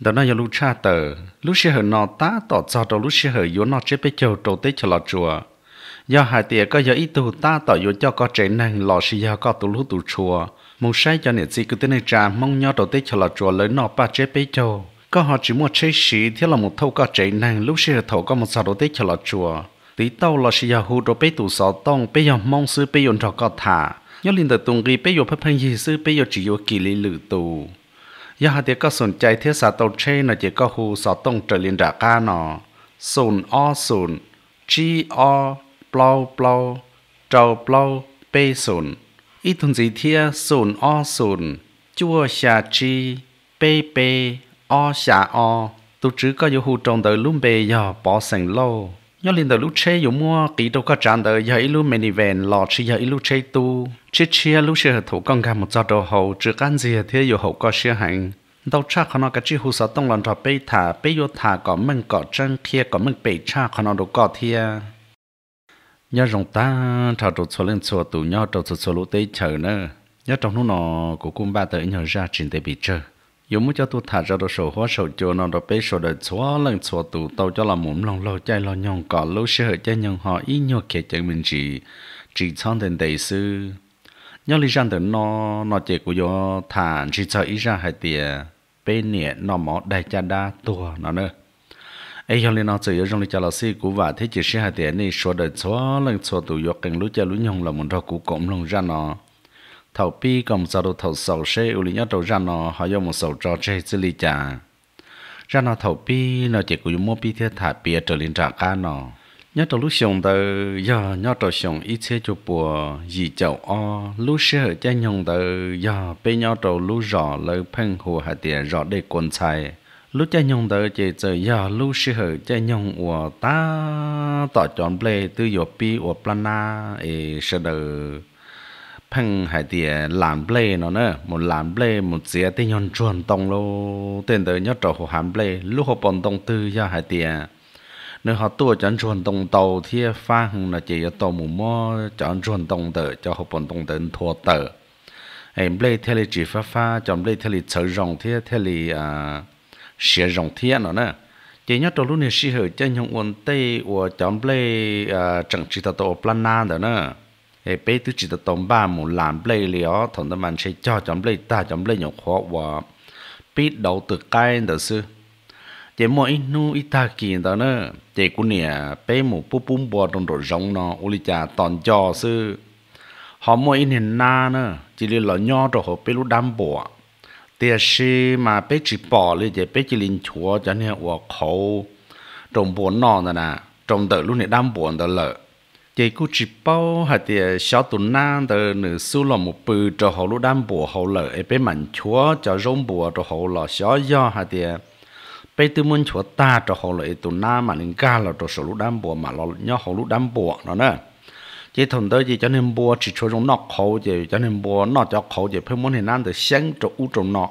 đó nó lu cha tờ lu xe hở nọ ta tỏ cho đầu lu xe hở yếu nọ chế bê châu trâu tết cho lọ chùa do hai tìa có do ít tu ta tỏ yếu cho có trẻ năng lọ xì do có tu lu tu chùa mong sai cho nền gì cứ tên này trà mong nhau đầu tết cho lọ chùa lấy nọ ba chế bê châu có họ chỉ mua chế sĩ thì là một thâu có trẻ năng lu xe hở thâu có một sao đầu tết cho lọ chùa tí tàu lọ xì do hu đồ bê tu sọ tông bê do mong sư bê yồn trò có thả nhớ linh tự tung ghi bê yồn phép hành gì sư bê yồn chỉ yồn kỳ lý lử tù ยาเดก็สนใจเทศาตเชนเจก็หูสอต้องเจริญดากานอศูนอ์อศูนจีอเปล่าเปล่าเจ้าเปล่าเปยศูนอีทุนสีเทียศูนอ์อศูนจั่วชาจี เปเปอชาอตุจื้อก็อยู่หูตรงเดลุ่มเบยอปอเสงโล nhớ lên đầu lúc chơi dùng mua kỹ đâu có chán đời giờ lúc mình đi về lò chỉ giờ lúc chơi tu chết chia lúc chơi thủ công cả một giờ đồ hồ, chứ can gì thế dù hậu có chia hành đâu cha con nó cái chỉ hồ sơ tông lần cho bê thả bê yo thả có mình có chân kia có mình bê cha con nó đồ có thia nhớ rồng ta thảo đồ số lên số tụ nhớ đồ số số lũ tây chờ nữa nhớ trong lúc nó cũng cung ba tới nhớ ra trình tây bị chơi muốn cho tôi thả ra đồ sổ hóa sổ chỗ nó đồ bê sổ đời xóa lần xóa tù tàu cho là muốn lòng lâu chạy lo nhong cỏ lâu sẽ hở chạy nhong họ ít nhau kể chạy mình chỉ chỉ chọn đến đầy sư nhớ lý rằng đến nó nó chạy của yo thả chỉ cho ít ra hai tiền bê nhẹ nó mỏ đại cha đa tua nó nữa ấy cho nên nó chỉ ở trong lý cha là sư của và thế chỉ sẽ hai tiền này số đời xóa lần xóa tù yo càng lúc chạy lúc nhong là muốn ra cú cổng lòng ra nó thầu pi còn sau đó thầu sầu xe u lý nhớ đầu ra nó họ do một sầu trò chơi xử lý chả ra nó thầu pi nó chỉ có một pi thiết thả bia trở lên trả ca nó nhớ đầu lúc xong tờ giờ nhất đầu xong ít xe chụp bùa gì chậu o lúc xe ở trên nhung tờ giờ bên nhất đầu lúc rõ lời phân hồ hạt tiền rõ để quần xài lúc cha nhung tờ chỉ chờ giờ lúc sư hở cha nhung của ta tỏ chọn ple tư dọc pi của plana e sơ đời phăng hải tiề làm ble nó nè một làm ble một dĩa tên nhon chuồn tông lô tiền tới nhớ trò hồ hàm ble lúc họ bọn tông tư ra hải tiề nếu họ tua chọn chuồn tông tàu thì pha là chỉ tàu mù mò chọn chuồn tông tờ cho họ bọn tông tên thua tờ em ble theo lý chỉ pha pha chọn ble theo lý sở rồng thì theo lý à sửa rồng thì nó nè chỉ nhớ trò lúc này sĩ hở chân nhung uốn tây của chọn ble à chẳng chỉ tàu plan nan đó nè เป้ตุจิตตอมบ้าหมูหลานเปลเลียวถอนตะมันใช้จ่อจอมเปลตาจอมเปลหยกขอว่าปิดดอกตึกใกล้เดอซื้อเจมออินูอิตากินตอนเนอเจกุเนี่ยเป้หมูปุ๊บปุ๊บบัวตรงรถจงนออุลิจาตอนจอซื้อหอมมออินเห็นนาเนอจิลิหล่อย่อตัวหอเป้ลูดำบัวเตียชีมาเป้จิปอเลยเจเป้จิลินชัวจะเนี่ยว่าเขาตรงบัวนอนนะนะตรงเตอลูเนี่ยดำบัวตลอด chị cũng chỉ bao hạt thì sáu tuần na từ nửa xu lò một bự cho họ lúc đam bùa hậu lợ ấy bé mảnh chúa cho rong bùa cho hậu lò sáu do hạt thì bé tư môn chúa ta cho hậu lợ tuần na mà linh ca là cho số lúc đam bùa mà lò nhớ họ lúc đam bùa nó nè chỉ thằng tới chỉ cho nên bùa chỉ cho rong nọc khẩu chỉ cho nên bùa nọ cho khẩu chỉ phải muốn thì nam từ sáng cho u trong nọ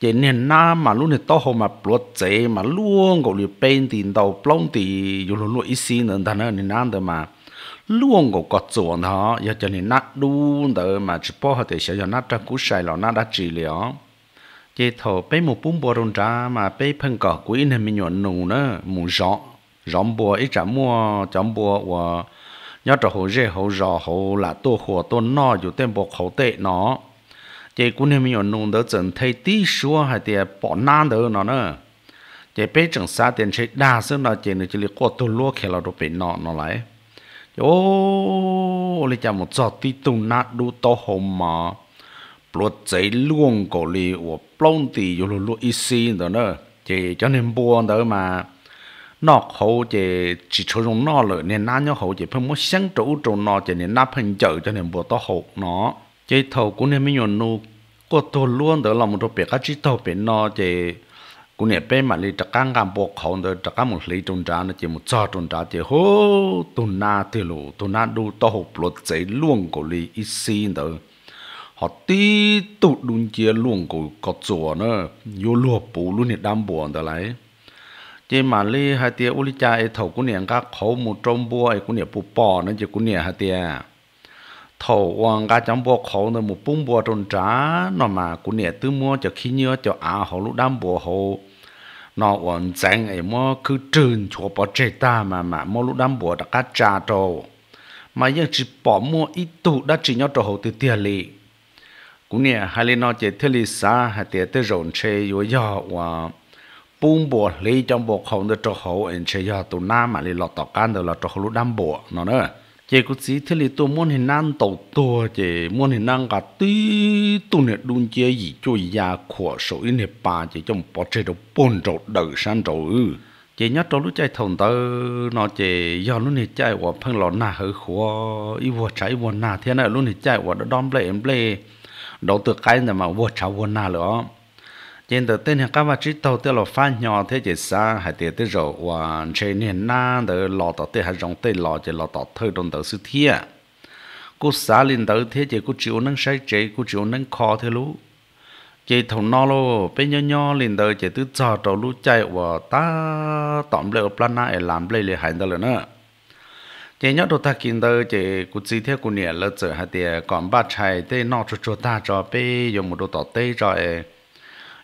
chỉ nên na mà luôn này to hậu mà bùa chế mà luôn gọi là bên tiền đầu plong thì dù luôn luôn ít xin nữa thằng này nên nam mà luôn có có chuồn họ giờ cho nên nát luôn đó mà chỉ bỏ họ để sẽ giờ nát trong cú sai lọ nát đã chỉ liệu chế thổ bé một bún bò rong ra mà bé phân cỏ quý nên mình nhọn nụ nữa mù rõ rõ bò ít trả mua chấm bò và nhớ trở hồ rê hồ rõ hồ là tô hồ tô no dù tên bộ hồ tệ nó chế cũng nên mình nhọn nụ đỡ chẳng thấy tí xua hay thì bỏ nát đỡ nó nữa chế bé chẳng xa tiền chế đa sức nó chế nó chỉ là có tô lúa khéo là đồ bé nó nó lại ô lấy cha một giọt tí tu nát đu to hồ mà lột giấy luôn cổ lì của plong tì dù lột lột ít xin đó nữa chỉ cho nên buồn đó mà nó hậu chế chỉ cho dùng nó lợi nên nó nhau hậu chế phải muốn sáng trụ trụ nó chế nên nắp hình chữ cho nên buồn to hậu nọ, chế thầu cũng nên mới nhon nụ, có tôi luôn đỡ làm một đồ việc các chỉ thầu bên nọ chế cú bé mà li li li trắc trắc một một trán trán chỉ chỉ hô na na đu to luồng cổ ít กูเนี่ยเป็นมาลีจักรังกันบอกเขาเดจักรังมุลีจงจานะเจมุจ้าจงจานเจโหตุนาเตลูตุนาดูต่อหปลดใจล่วงกูลีอีซีเด họ tí tụ đun chia luồng cổ có chùa nữa vô lùa bù luôn thì đam buồn đó lấy chỉ mà li hai tia uli cha ấy thầu cú niệm các khẩu một trong bùa ấy cũng niệm bù bò nó chỉ cú niệm hai tia thầu hoàng cả trong bùa khẩu nó một bún bùa trôn trá nó mà cũng niệm tứ mua cho khi nhớ cho à họ lúc đam bùa hồ nó ổn chẳng ấy mà cứ trơn cho bỏ trẻ ta mà mà mà lúc đám bùa đã cá trà trâu mà nhưng chỉ bỏ mua ít tụ đã chỉ nhau trò hậu từ tiền lì cũng nè hai lên nó chỉ thế lì xa hai tiền tới rộn chê yếu yếu và bùn bùa lì trong bộ không được trò hậu anh chê yếu tụ nam mà lì lọt tọt can được là trò hậu lúc đám bùa nó nữa เจกุศีเทลิตัวม้นเห็นนั่นตตัวเจม้วนเห็นนั่งกัดตีตุเนี่ยดุนเจียอีจุยยาขวสวยเนี่ยปาเจจงปอเจดปนจดเดือสันจอือเจยัดตัวรู้ใจถงเตอนอเจยอนลู้เนี่ใจว่าเพิ่งหลอนหน้าเฮือขวอีวัวใช้วัวน้าเท่านั้นลู้เนี่ใจว่าดอมเบลเอ็มเบลดอกตัวไก่เนี่ยมาวัวชาววัวหน้าเหรอ trên đầu tiên thì các bạn chỉ đầu tiên là pha nhỏ thế chỉ xa hay tiền tới rồi và trên nền na để lọ tọt tiền hay rong tiền lọ chỉ lọ tọt thời đồng đầu sư thiê cú xả lên đầu thế chỉ cú chịu nâng sai chỉ cú chịu nâng khó thế lú chỉ thằng nó lô bên nhỏ nhỏ lên đầu chỉ tự chờ đầu lú chạy và ta tạm lấy ở na để làm lấy lấy hành đó rồi nữa chỉ nhớ đồ ta kinh đầu chỉ cú chỉ theo cú nhẹ lỡ chờ hay tiền còn ba chai tê nọ cho cho ta cho bé dùng một đồ tọt tê rồi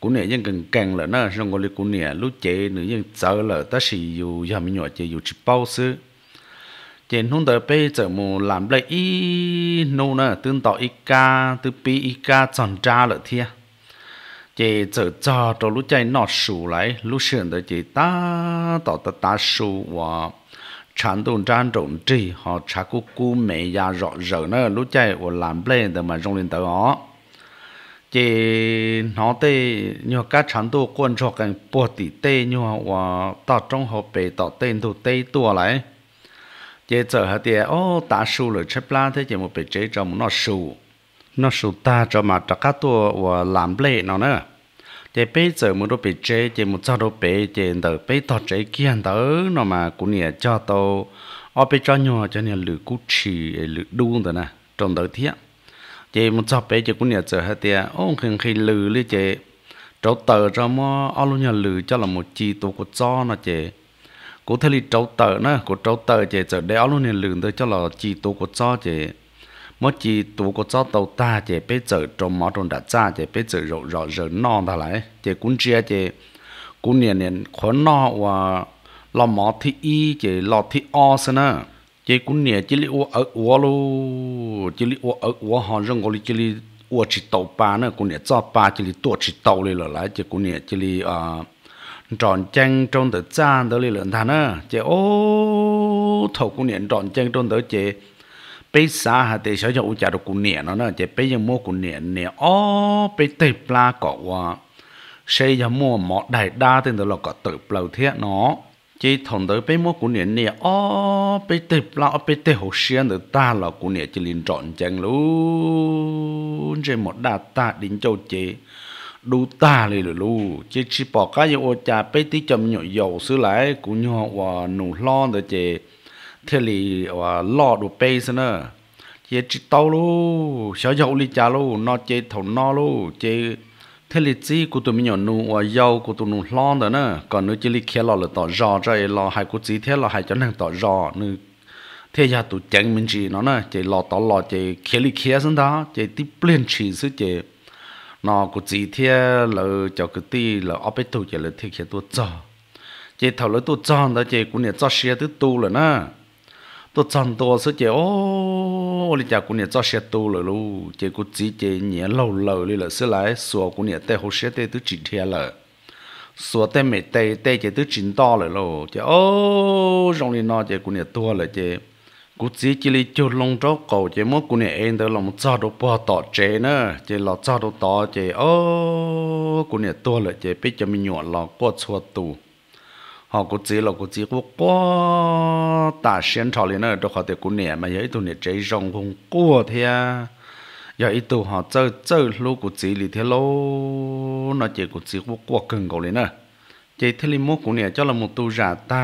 cú nè nhưng cần càng là nó trong cái cú nè lúc chế nữa nhưng giờ là ta sử dụng nhà mình nhọ chế dù chỉ bao sư chế không đợi bây giờ mù làm lại ít nô nè tương tạo ít ca từ bi ít ca chọn ra là thia chế giờ cho cho lúc chạy nọ sù lại lúc sườn tới chế ta tạo ta ta sù và chán tồn trang trọng trì họ chả cú cú mẹ ya rõ rỡ nữa lúc chạy của làm lại từ mà trong lên tới đó chỉ nó tê như cá chăn tu quan trọng cái bộ tỷ tê như và tạo trung hợp bề tạo tên tu tê tua lại chỉ giờ hả tiệt ô ta sù rồi chép la thế chỉ một bề chế cho nó sù nó sù ta cho mà cho cá tua và làm lệ nó nữa chỉ bây giờ một đôi bề chế chỉ một cho đôi bề chỉ từ bề tạo chế kia từ nó mà cũng nhẹ cho tàu ở bề cho nhau cho nên lử cút chì lử đuông từ nè trong từ thiện chị một chọc bé chị cũng nhớ chờ hết tiệt ông khi khi lử lý chị cháu tờ cho mò ao luôn nhà lử cho là một chi tổ của cho nó chị cố thể lý trâu tờ nữa của trâu tờ chị chờ để ao luôn nhà lử tới cho là chi tổ của cho chị mỗi chi tổ của cho tàu ta chị bé chờ trong mỏ trong đã cha chị bé chờ rộ rộ rộ non ta lại chị cũng chia chị cũng nhận nhận khó no và lo mỏ thi y chị lo thi o xí nữa chỉ cũng nè chỉ li uo ở uo lô chỉ li uo ở uo họ rong gọi chỉ li uo chỉ tàu pa nữa cũng nè cho pa chỉ li tua chỉ tàu lên rồi lại chỉ cũng nè chỉ li à ờ, tròn chăng trong tờ chan tới li lợn thà nữa chỉ ô thầu cũng nè tròn chăng trong tờ chỉ bây xa hà tê sáu cho u chả được cũng nè nó nữa chỉ bây giờ mua cũng nè nè ô bây tê pla cọ qua xây giờ mua mỏ đại đa tên tờ là cọ tự plầu thiết nó chỉ thằng đó bé mua của nè nè ó bé tê lão bé tê hồ sen được ta là của nè chỉ liền trọn chẳng luôn chỉ một đà ta đến châu chế đủ ta liền lù lù chỉ chỉ bỏ cái ô cha bé tí chấm nhọ dầu xứ lại của nhọ và nụ lo được chế thế lì và lo đủ bé xí nữa chỉ chỉ luôn, lù 小小屋里家喽，那接头那喽，接。thế là chỉ cô tụi mình nhỏ nu và yêu cô tụi nu lo đó nè còn nữa chỉ là kia lò là tỏ rò cho ấy lò hai của chỉ thế lò hai cho nên tỏ rò nữa thế giờ tụi chẳng mình chỉ nó nè chỉ lò tỏ lò chỉ kia là kia xong đó chỉ tiếp lên chỉ sự chỉ nó của chỉ thế là cho cái tí là ở bên tụi chỉ là thiết kế tụi cho chỉ thầu là tụi cho đó chỉ cũng là cho xe tụi tu là nè tôi chọn tôi sẽ chơi ô đi chào cũng nhớ cho xe tu rồi luôn chơi cũng chỉ chơi nhớ lâu lâu đi là sẽ lại sửa cũng nhớ tay hồ xe tay tôi chỉ theo là sửa tay mệt tay tay chơi tôi chỉ to rồi luôn ô rong đi nó chơi cũng nhớ tua rồi chơi cũng chỉ chỉ đi chơi lông chó cầu chơi mất cũng nhớ em tới lòng cho đồ bò tỏ chơi nữa chơi lọ cho ô cũng nhớ tua rồi chơi biết cho mình nhọn lọ quất xua tu họ cũng chỉ là cũng chỉ có quá ta xem trò lên nữa đâu họ thì cũng nè mà giờ tụi nè chơi rong không cua thế à giờ ít tụi họ chơi chơi lâu cũng chỉ lì thế lâu nó chỉ cũng chỉ có quá gần cầu lên nữa chơi thế li mốt cũng nè cho là một tu giả ta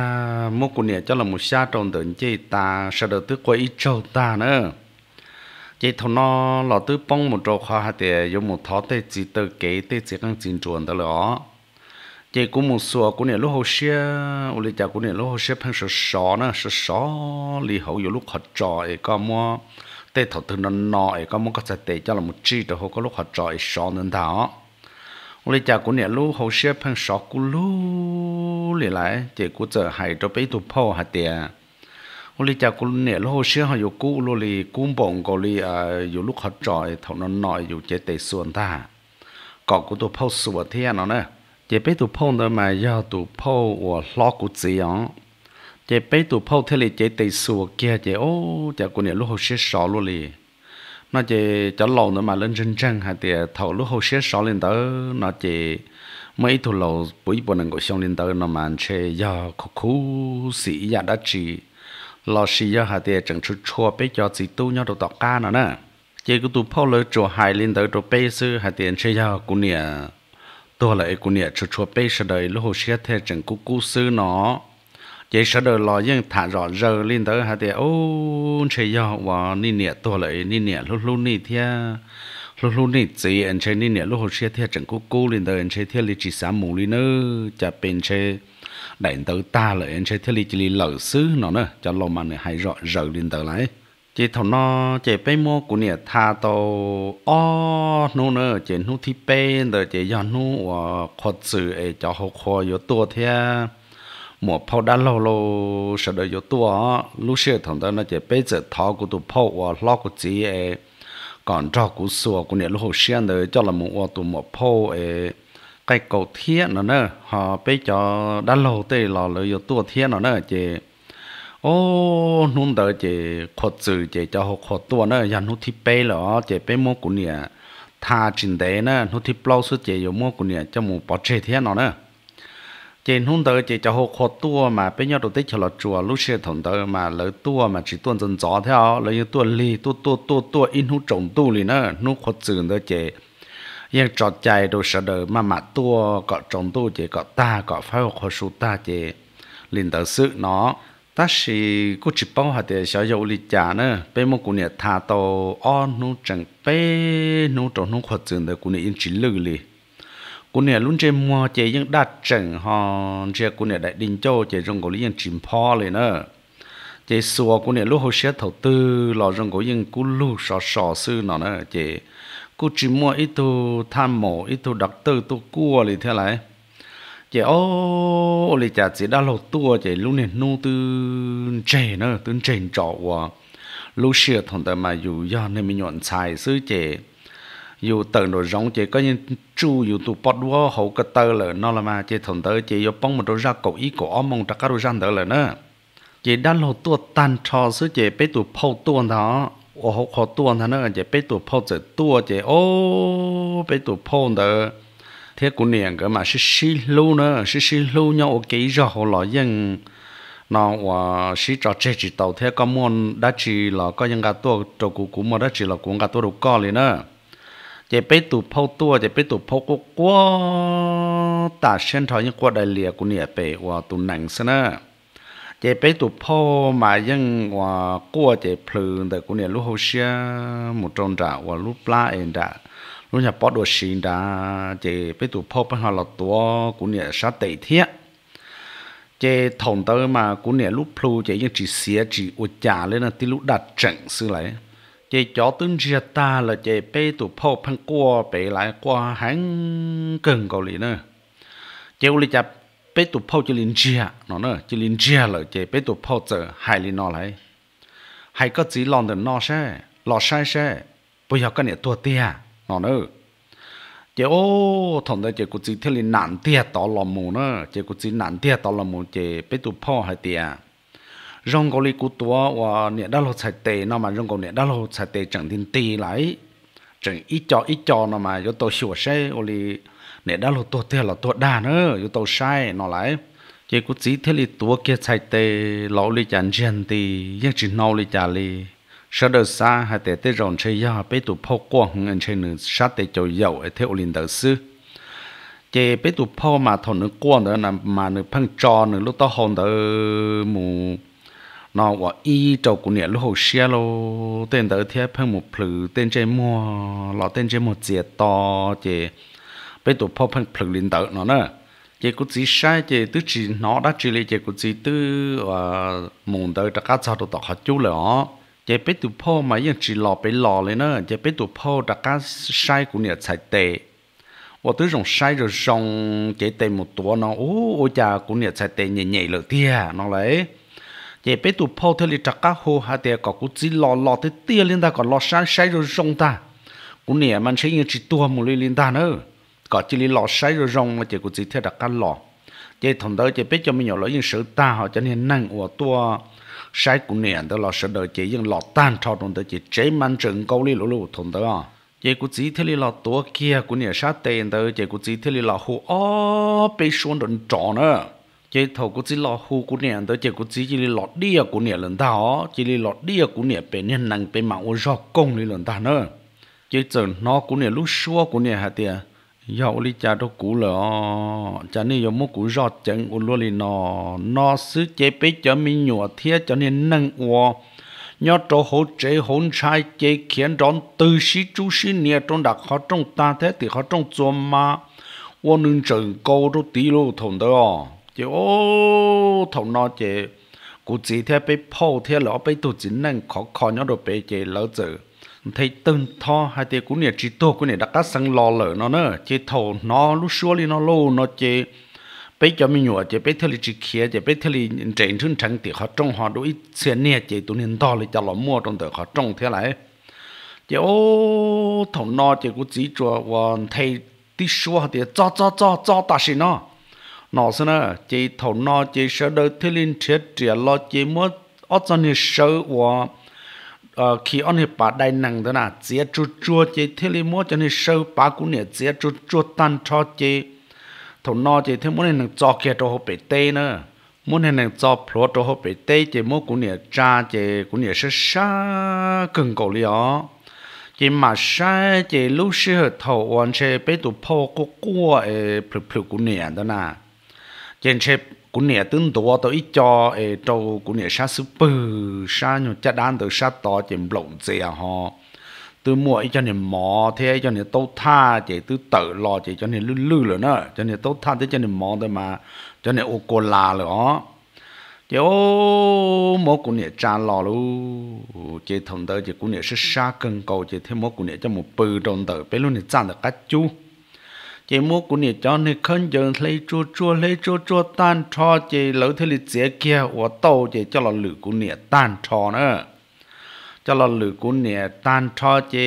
mốt cũng nè cho là một xa tròn tưởng chơi ta sợ được tức quay ít trâu ta nữa chơi thằng nó là tứ bông một trâu khó hạt thì dùng một thó tê chỉ tự kế tê chỉ cần chín chuồn tới rồi chị cũng muốn số cũng nè lúc hồ xe ô lì chả cũng nè lúc hồ xe phân số sáu nè số sáu lì hậu nhiều lúc họ trò ấy có mua tê thầu từ nó nọ ấy có mua có sẽ tê cho là một chi đó có lúc họ trò ấy sáu nên thảo ô lì chả cũng nè lúc hồ xe phân sáu cũng lúc lì lại chị cũng giờ hay cho bé tụ phô hạt tiền ô lì chả cũng nè lúc hồ xe họ yêu cũ lúc lì cũng bồng có lì à nhiều lúc họ trò ấy thầu nó nọ ấy yêu chế tê xuân ta còn cũng tụ phô sửa thế nào nè 这被土碰的嘛要土碰我老古子样，这被土碰这里这得数个这哦，这过年落后些少了哩。nó chỉ cho lâu nữa mà lên chân chân hay thì thầu lúc hậu xế sáu lên tới nó chỉ mấy thủ lâu bấy bộ năng của xong lên tới nó mà chê do khu khu sĩ ya đã chỉ lo sĩ ya thì chẳng chút chua bé chỉ tu nhau đồ tọt ca nữa nè chỉ cứ tu phao lời chùa lên tới đồ bé sư hay thì chê do cũng nè tôi lại cũng nhẹ chút chút bây giờ đời lúc hồ xe thế chẳng cú cú sư nó vậy sợ đời lo nhưng thả rõ giờ lên tới hả thì ô chơi do và ni nhẹ tôi lại ni nhẹ lúc lúc ni thế lúc lúc ni chỉ anh chơi ni nhẹ lúc hồ xe thế chẳng cú cú lên tới anh chơi thế lịch chỉ xả mù lì nữa chả bên chơi đại tới ta lại anh chơi thế lịch chỉ li lỡ sư nó nữa cho lo mà này hay rõ giờ lên tới lại จีถนอเจไปโมกุเนี่ยทาโตอ๋อนู่เนอเจนู่ที่เป็นเดอเจยอนนู่ว่ดสื่อเอจอหกคอยตัวเทียหมวพ่อดันเราเราเสด็จยตัวลูกเชื่อถึงเอินเจไปเจอทอกูตัวพ่อว่าลอกกูจีเอก่อนจอกุสัวกุเนี่ยลูกเชื่อเลยจอละมืวตัวหมวพ่อเอใกล้กเทียนน่ะเนอะฮะไปจอดันเราเตะหล่เลย อยู่ตัวเทียนน่ะเนอะเจ ô nôn đỡ chị khó chữ chị cho họ khó tua nữa giờ nút thì bê lọ chị bê mua của nè tha chín tế nữa nút thì bao suốt chị dùng mua của nè cho một bỏ chế thế nó nữa chị nôn đỡ chị cho họ khó tua mà bê nhau đôi tết cho là chùa lúc xe thằng đỡ mà lỡ tua mà chỉ tuôn dần gió theo lỡ như tuôn li tu tu tu tu in hút trồng tu li nữa nút khó chữ nữa chị yên trọt chạy đôi sợ đỡ mà mà tua cọ trồng tu chị cọ ta cọ phao khó su ta chị liền tờ sự nó ta chỉ cô chỉ bao hạt để 小友里家呢，被么姑娘他到哦，侬整被侬找侬扩增的姑娘因只乐哩。姑娘 luôn chơi mua chơi những đa trần họ chơi cũng nè đại đình châu chơi rong cổ lý những chìm po lên nữa chơi xua cũng nè lúc hồi xét thầu tư lò rong cái những cú lu sò sò sư nó nữa chơi cũng chỉ mua ít tu tham mộ ít tu đặc tư tu cua thì thế này chị ô ô lì chả chị đã lâu tua chị lúc này nô tư trẻ nữa tư trẻ trọ quá lúc xưa thằng ta mà dù do nên mình nhọn xài xứ chị dù tờ đồ rong chị có những chu dù tụ bọt đua hậu cơ tờ là nó là mà chị thằng ta chị yêu bông một đôi ra cổ ý cổ ông mong ta cá đôi răng tờ là nữa chị đã lâu tua tan trò xứ chị bé tụ phâu tua đó ô hậu khó tuôn thằng nữa chị bé tụ phâu chị tua chị ô bé tụ phâu nữa thế cũng niệm cái mà xí xí lâu nữa xí xí lâu nhau kỹ rõ hồ lọ dân nó và xí trò chơi chỉ tàu thế có môn đã chỉ là có những cái tua trò cũ cũ mà đã chỉ là cũng cái tua đủ co liền nữa chỉ biết tụ phao tua chỉ biết tụ phao cố cố ta xem thôi những qua đại lìa của niệm về và tụ nặng xí nữa chỉ biết tụ phao mà dân và qua chỉ phơi tại của niệm lúc hồ xia một tròn trả và lúc lá em đã lúc nhà bỏ đồ sinh ra, chỉ bắt đầu phô bên là tua cũng nhẹ sát tẩy thiết chế thòng tới mà cũng nhẹ lúc plu chế những chỉ xía chỉ uất trả lên là tí lúc đặt trận sư lại chế chó tướng chia ta là chế bắt đầu phô phăng qua bê lại qua hắn cần cầu lì nữa chế u lý chạp bê tụ phô chỉ linh chia nó nữa chỉ linh chia là chế bắt đầu phô giờ hai linh nó lại hai cái chỉ lòng được nó sẽ lọt sai sẽ bây giờ cái này tua tia nó nữa chế ô thằng đấy chế cũng chỉ thấy nản tiếc tao làm mù nữa chế cũng chỉ nản tiếc tao làm mù chế bắt tụ phò hay tiếc rong có lý của tua và nẹt đã lột sạch tê nó mà rong có nẹt đã lột sạch tê chẳng tin tì lại chẳng ít cho ít cho nó mà cho tôi sửa xe ô lý nẹt đã lột tua tê là tua đà nữa cho tôi sai nó lại chế cũng chỉ thấy lý tua kia sạch tê lâu lì chẳng chân tì nhất chỉ lâu lì chả lì sau đó xa hai tế tế rộng chơi ya bế tụ phô qua hùng anh chơi nữ sát tế châu dầu ở thế ổ linh đạo sư chế bế tụ phô mà thổ nữ qua nữa là mà nữ phân trò nữ lúc đó hồn đó mù nó và y trâu của nhà lúc hồ xe lô tên đó thế phân một phử tên chơi mua lọ tên chơi một dìa to chế bế tụ phô phân phử linh đạo nó nè, chế cũng chỉ sai chế tứ chỉ nó đã chỉ lấy chế cũng chỉ tứ và mùng tới tất cả sao đồ tọt hết chú rồi chế bé tụ phô mà yên chỉ lò bé lò lên nữa chế bé tụ phô đã cá sai của nhà chạy tệ và tới rồng sai rồi rồng chế tệ một tuổi nó ô cha của nhà chạy tệ nhẹ nhẹ lợi tia nó lấy chế bé tụ phô thế thì đã cá hô hà tia có cũng chỉ lò lò thế tia lên ta còn lò sai rồi rồng ta của nhà mình sẽ như chỉ tua một ly lên ta nữa có chỉ lò sai rồi rồng là chế của chỉ thế đã cá lò chế thằng đó chế bé cho mình nhỏ lỗi những sự ta họ cho nên năng của tua sai cũng nè đó là sợ đời chỉ nhưng lọt tan thọ trong tới chỉ chế mang trường câu li lũ lũ thùng tới à chỉ cũng chỉ thế li lọt tua kia cũng nè sát tiền tới chỉ cũng chỉ thế li lọt hồ ó bị xuống đồn tròn nữa chỉ thầu cũng chỉ lọt hồ cũng nè tới chỉ cũng chỉ chỉ li lọt đi à cũng nè lần ta chỉ li lọt đi à cũng nè bên nhân năng bên mạng ô do công li lần đó, nữa chỉ chờ nó cũng nè lúc xưa cũng nè hạt tiền yo li cha to cũ lợ cha ni yo mo cũ rọ chẳng u lo li no nó sứ chế bế cho mi nhọ thia cho nên nâng wo nhớ cho hỗ chế hôn chai chế khiến đón từ sĩ chú sĩ nia trong đặc họ trong ta thế thì họ trong chùa ma, wo nương trần câu đó tí lô thùng đó chế ô thùng nó chế cụ chỉ thế bế pho thế lỡ bế tụ chính năng khó khó nhớ đồ bế chế lỡ chữ thấy tân tho hay thì cũng nè chỉ tô cũng nè đặt các sang lò lở nó nữa chỉ thầu nó lúc xưa thì nó lô nó chỉ bây giờ mình nhớ chỉ bây giờ thì chỉ khía chỉ bây giờ thì trên thân chẳng thì họ trong họ đối xe nè chỉ tụi nên to là cho lò mua trong đời họ trong thế này chỉ ô thầu nó chỉ cũng chỉ cho và thấy tí xua thì cho cho cho cho ta xin nó nó xin nó chỉ thầu nó chỉ sợ đời thế linh chết chỉ lo chỉ mua ở trong nhà sợ và Ờ, khi ông hiệp bà đại năng đó là chia chua chua chế thế li mua cho nên sâu bà cũng nè chia chua chua tan cho chế thầu no chế thế muốn nên cho kia cho họ bị tê nữa muốn nên cho pro cho họ bị tê chế mua cũng nè cha chế cũng nè sẽ sa cần cầu li ó chế mà sa chế lúc xưa thầu quan chế bị tụ phô có cua ấy phù phù cũng nè đó là chế chế cũng nè tướng tổ tôi ít cho ê trâu cũng nè sát sư bự sa nhọ cha đan từ sát to chìm lộng dè họ tôi mua ít cho nè mò thế cho nè tâu tha chế tôi tự lo chế cho nè lư lư rồi nữa cho nè tâu tha thế cho nè mò thôi mà cho nè ô cô la rồi chế ô mò cũng nè cha lo luôn chế thằng tới chế cũng nè sa sát cần cầu chế thế mò cũng nè cho một bự tròn tới bên luôn nè chăn được cá chú chỉ mua của nè cho nên khấn giờ lấy chua chua lấy chua chua tan cho chỉ lỡ thế lịch dễ kia của tàu chỉ cho là lử của nè tan cho nữa cho là lử của nè tan cho chỉ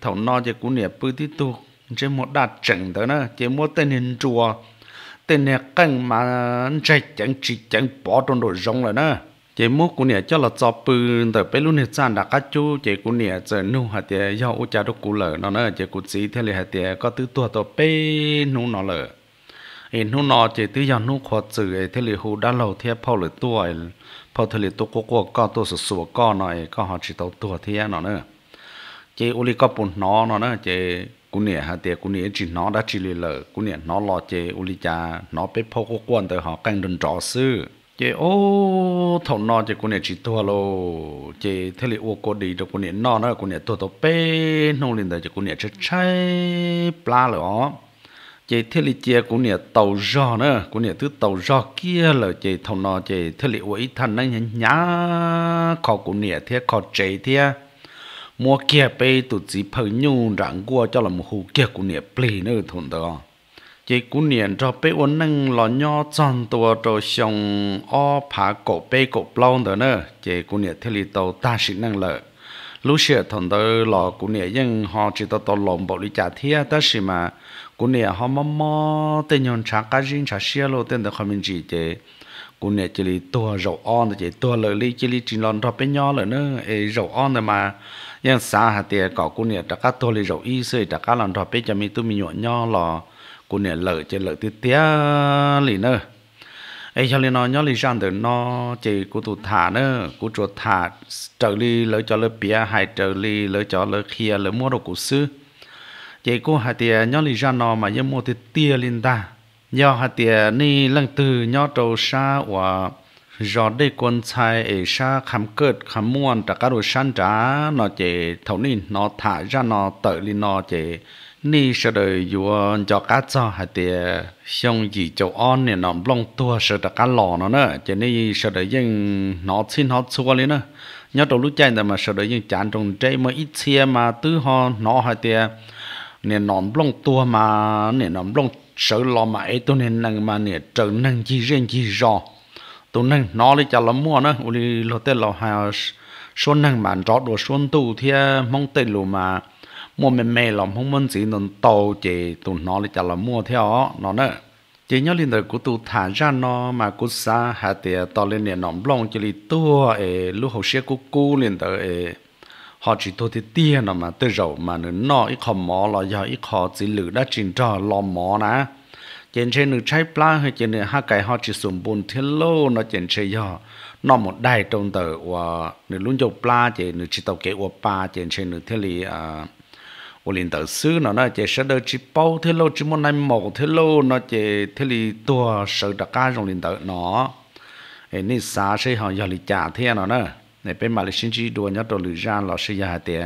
thầu no chỉ của nè bự tí tu chỉ một đạt chỉnh thôi nữa chỉ mua tên hình chùa tên nè canh mà chạy chẳng chỉ chẳng bỏ trong đồ rong rồi nữa จมุกกูเนี่ยเจ้าละจอบปืนแต่ไปรุ่นเนี่ยจานดักกัจจูเจกูเนี่ยเจอนู่หัดเตียย่ออุจารุกูเลยนอนเออเจกูสีเทเลหัดเตียก็ตื้อตัวตัวเป้นู่นอเลยเอ็นู่นอเจตื้อยานู่ขอจื่อเทเลหูด้านเราเทียพ่อหรือตัวพ่อเทเลตัวกกก็ตัวสุสวก็หน่อยก็หอชิตตัวเทียนอนเออเจอุลิก็ปุ่นนอนอนเออเจกูเนี่ยหัเตียกูเนี่ยจีนอได้จีเลยเลยกูเนี่ยนอรอเจอุลิจานอเป้พ่อกกวนแต่หอกังดนจอซื้อ chị ô thầu nọ chị con này chỉ thua lô chị thế là ô cô đi cho con này nọ nó con này thua thua bê nông lên đây chế con này chơi cháy rồi ó chị thế là chế con này tàu giò nữa con này thứ tàu giò kia là chị thầu nọ chị thế là ô ý thằng nó nhá khó con này thế khó chế thế mua kia bê tụt gì phải nhung rằng qua cho là một hồ kia con này plei nữa thằng đó chị cú niệm cho bé uốn nâng lò nho tròn tua cho xong o phá cổ bé cổ plong đó nữa chị cú niệm theo lý tàu ta sĩ năng lợi lúc xưa thằng tôi lo cú niệm nhưng họ chỉ tao tao lồng bộ lý trả thiệt ta sĩ mà cú niệm họ mò mò tên nhon trả cá riêng chả xia lô tên đó không mình chỉ chị cú niệm chỉ lý tua rậu on chị tua lợi lý chỉ lý chỉ lon cho bé nho lợi nữa ấy rậu on rồi mà nhưng xa hạt tiền cỏ cú niệm trả cá tua lý rậu y sơi trả cá lon cho bé cho mình tôi mình nhọn nho lò cô nè lợi chơi lợi tít tía lì nơ ấy cho nên nó nhớ lì sang từ nó chỉ cô tụ thả nơ cô chùa thả trở lì lợi cho lỡ bia hay trở lì lợi cho lỡ kia lợi mua đồ cụ sư chỉ cô hai tiền nhớ lì sang nó mà nhớ mua tít tia lên ta nhớ hai tiền ni lần từ nhớ trâu xa và giờ đây quân sai ấy xa khám cớt khám muôn trả cả đồ san trả nó chỉ thấu nín nó thả ra nó tự lên nó chỉ ni sẽ đời vừa cho cá cho hay thì xong gì châu on này nó long tua sẽ trả cá lò nó nữa chỉ ni sẽ đời dân nó xin nó xua lên nữa nhớ đầu lúc chạy mà sẽ đời dân chán trong trái mà ít xe mà tứ ho nó hay thì nên nó long tua mà nên nó long sợ lo mãi tôi nên năng mà nè trở năng gì riêng gì rõ tụi nưng nó đi chả làm mua nữa uli lo tết lo hà xuân nưng bản rõ đồ xuân tu thì mong tê lù mà mua mềm mềm lòng không muốn gì nên tàu chè, tụi nó đi chả làm mua theo nó nữa chỉ nhớ lên đời của tụi thả ra nó mà của xa hà tiệt, tao lên nè nòng blong chỉ li tua ấy lúc hậu xe của cô lên đời ấy họ chỉ thôi thì tia nó mà tới rầu mà nó ít khó mỏ là do ít khó chỉ lử đã trình trò lo mỏ nè chén chê nữ trái pla hay chén nữ hai cái họ chỉ sum bùn thiên lô nó chén chê yo nó một đại trong tờ và nữ luôn dầu pla chén nữ chỉ tàu kế và pa chén chê nữ thiên lý à ô liền tờ xứ nó nó chê sơ đơ chỉ bao thiên lô chỉ một nay một thiên lô nó chê thiên lý tua sợ đặc ca trong liền tờ nó ấy nên xa sẽ họ giờ lý trả thiên nó nữa này bên mà lịch sinh chỉ đua nhớ đồ lữ ra là sẽ giờ tiền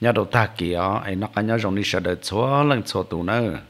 nhớ đồ ta kia ấy nó cái nhớ trong đi sơ đỡ chúa lần chúa tụ nữa